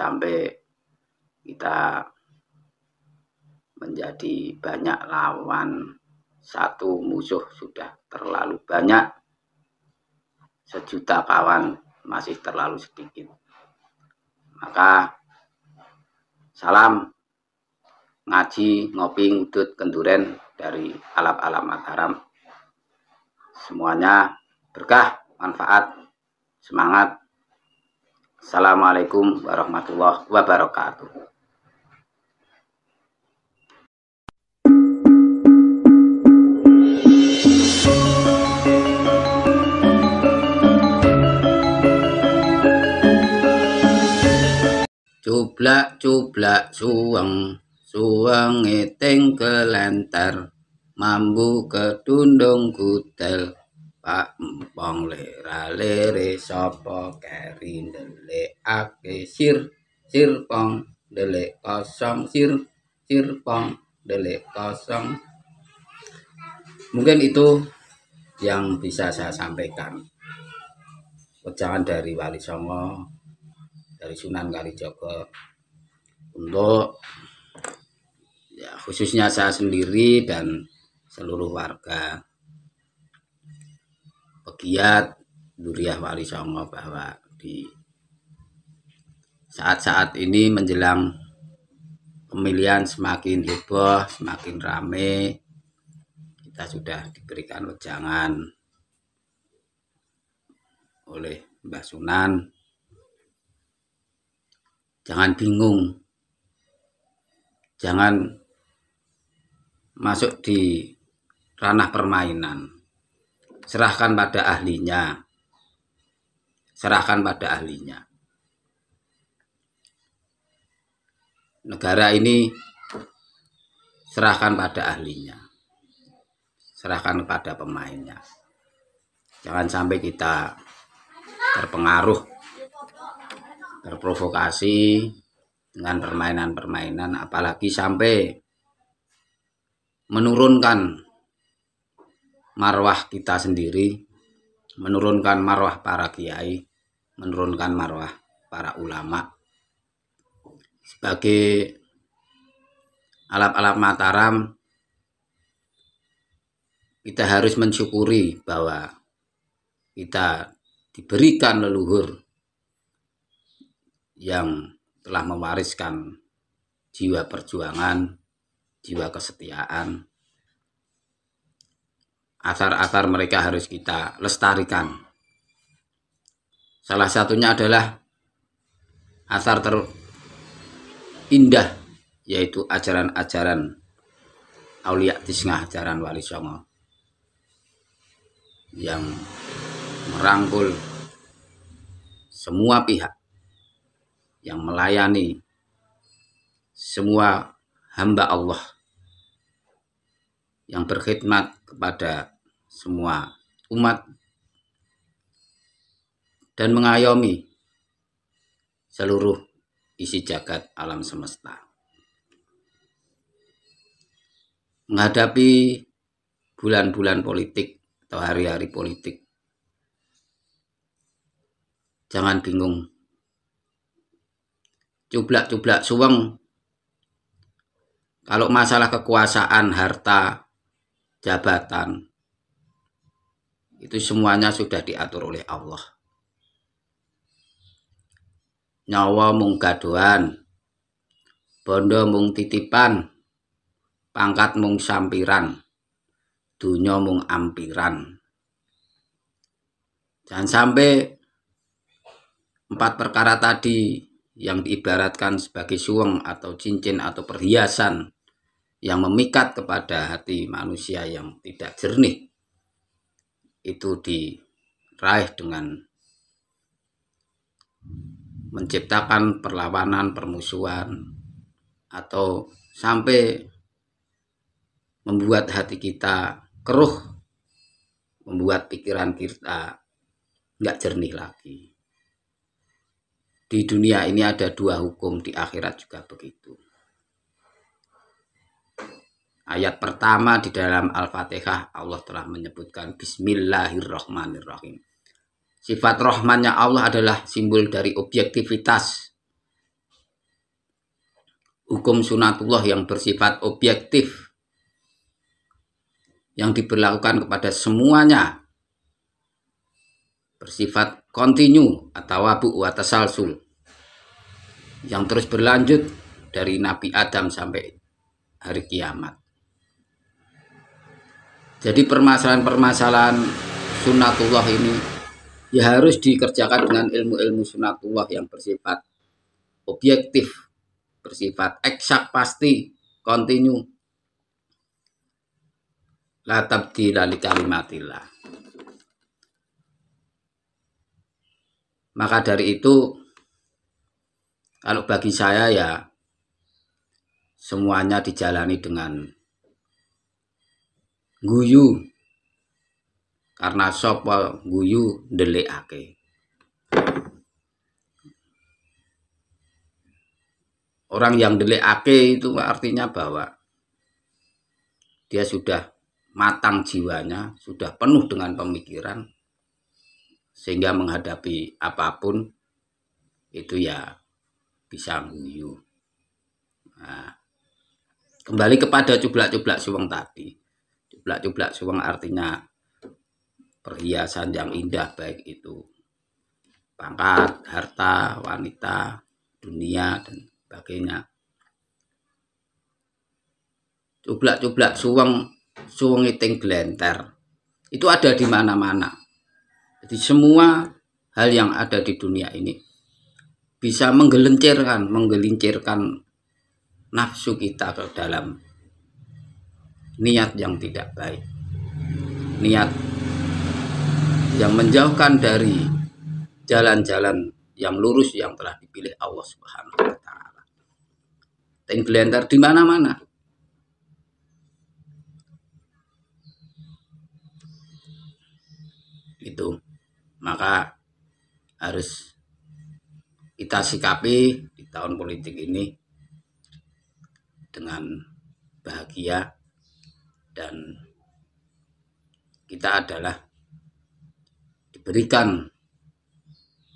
sampai kita menjadi banyak lawan satu musuh sudah terlalu banyak sejuta kawan masih terlalu sedikit maka salam ngaji ngopi ngudut kenduren dari alap alap Mataram semuanya berkah manfaat semangat Assalamualaikum warahmatullahi wabarakatuh. Cublak-cublak suweng, suweng eteng kelentar, mambu ketundung kutel, Pak mpong le ralere sopo keri ake sir sir pong dele kosong sir sir pong dele kosong mungkin itu yang bisa saya sampaikan pecahan dari Wali Songo dari Sunan Kalijogo untuk ya khususnya saya sendiri dan seluruh warga giat Duriah Wali Songo bahwa di saat-saat ini menjelang pemilihan semakin heboh, semakin rame, kita sudah diberikan wejangan oleh Mbah Sunan. Jangan bingung, jangan masuk di ranah permainan serahkan pada ahlinya. Serahkan pada ahlinya. Negara ini serahkan pada ahlinya. Serahkan pada pemainnya. Jangan sampai kita terpengaruh, terprovokasi dengan permainan-permainan apalagi sampai menurunkan marwah kita sendiri, menurunkan marwah para kiai, menurunkan marwah para ulama. Sebagai alat alap Mataram, kita harus mensyukuri bahwa kita diberikan leluhur yang telah mewariskan jiwa perjuangan, jiwa kesetiaan, Asar-asar mereka harus kita lestarikan. Salah satunya adalah asar terindah yaitu ajaran-ajaran Aulia Tisnga, ajaran Wali Songo yang merangkul semua pihak yang melayani semua hamba Allah yang berkhidmat kepada semua umat dan mengayomi seluruh isi jagat alam semesta. Menghadapi bulan-bulan politik atau hari-hari politik, jangan bingung. Cublak-cublak suweng. Kalau masalah kekuasaan, harta, jabatan, itu semuanya sudah diatur oleh Allah. Nyawa mung gaduhan, bondo mung titipan, pangkat mung sampiran, dunya mung ampiran. Jangan sampai empat perkara tadi yang diibaratkan sebagai suweng atau cincin atau perhiasan yang memikat kepada hati manusia yang tidak jernih itu diraih dengan menciptakan perlawanan, permusuhan atau sampai membuat hati kita keruh, membuat pikiran kita nggak jernih lagi. Di dunia ini ada dua hukum, di akhirat juga begitu. Ayat pertama di dalam Al-Fatihah Allah telah menyebutkan Bismillahirrahmanirrahim. Sifat rahmannya Allah adalah simbol dari objektivitas. Hukum sunatullah yang bersifat objektif. Yang diberlakukan kepada semuanya. Bersifat kontinu atau wabu wa tasalsul. Yang terus berlanjut dari Nabi Adam sampai hari kiamat. Jadi permasalahan-permasalahan sunatullah ini ya harus dikerjakan dengan ilmu-ilmu sunatullah yang bersifat objektif, bersifat eksak pasti, kontinu. Latab di lali kalimatillah. Maka dari itu kalau bagi saya ya semuanya dijalani dengan guyu karena sopo guyu ndelikake orang yang ake itu artinya bahwa dia sudah matang jiwanya, sudah penuh dengan pemikiran sehingga menghadapi apapun itu ya bisa guyu. Nah, kembali kepada cublak-cublak suweng tadi cuplak-cuplak suang artinya perhiasan yang indah baik itu pangkat, harta, wanita, dunia dan sebagainya. Cuplak-cuplak suweng suweng iting glenter. Itu ada di mana-mana. Jadi semua hal yang ada di dunia ini bisa menggelincirkan, menggelincirkan nafsu kita ke dalam niat yang tidak baik. Niat yang menjauhkan dari jalan-jalan yang lurus yang telah dipilih Allah Subhanahu wa taala. Tenggelentar di mana-mana. Itu. Maka harus kita sikapi di tahun politik ini dengan bahagia dan kita adalah diberikan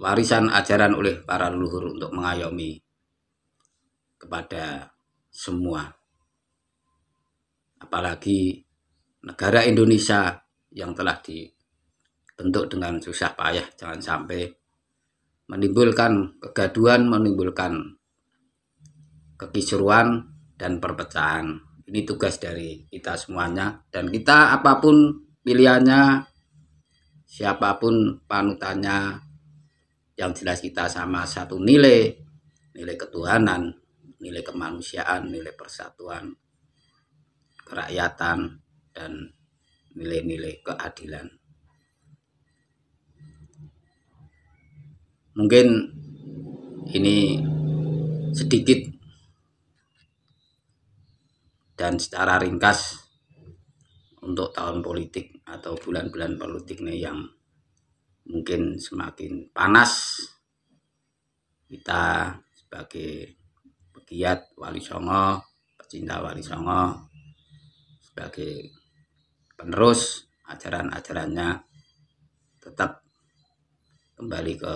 warisan ajaran oleh para leluhur untuk mengayomi kepada semua. Apalagi negara Indonesia yang telah dibentuk dengan susah payah jangan sampai menimbulkan kegaduhan, menimbulkan kekisruan dan perpecahan ini tugas dari kita semuanya dan kita apapun pilihannya siapapun panutannya yang jelas kita sama satu nilai, nilai ketuhanan, nilai kemanusiaan, nilai persatuan, kerakyatan dan nilai-nilai keadilan. Mungkin ini sedikit dan secara ringkas untuk tahun politik atau bulan-bulan politik nih yang mungkin semakin panas kita sebagai pegiat Wali Songo, pecinta Wali Songo sebagai penerus ajaran-ajarannya tetap kembali ke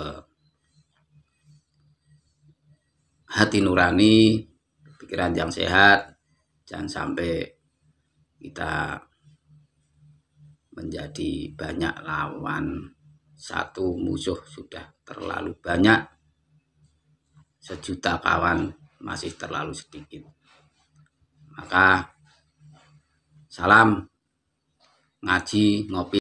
hati nurani, pikiran yang sehat, Jangan sampai kita menjadi banyak lawan satu musuh sudah terlalu banyak sejuta kawan masih terlalu sedikit maka salam ngaji ngopi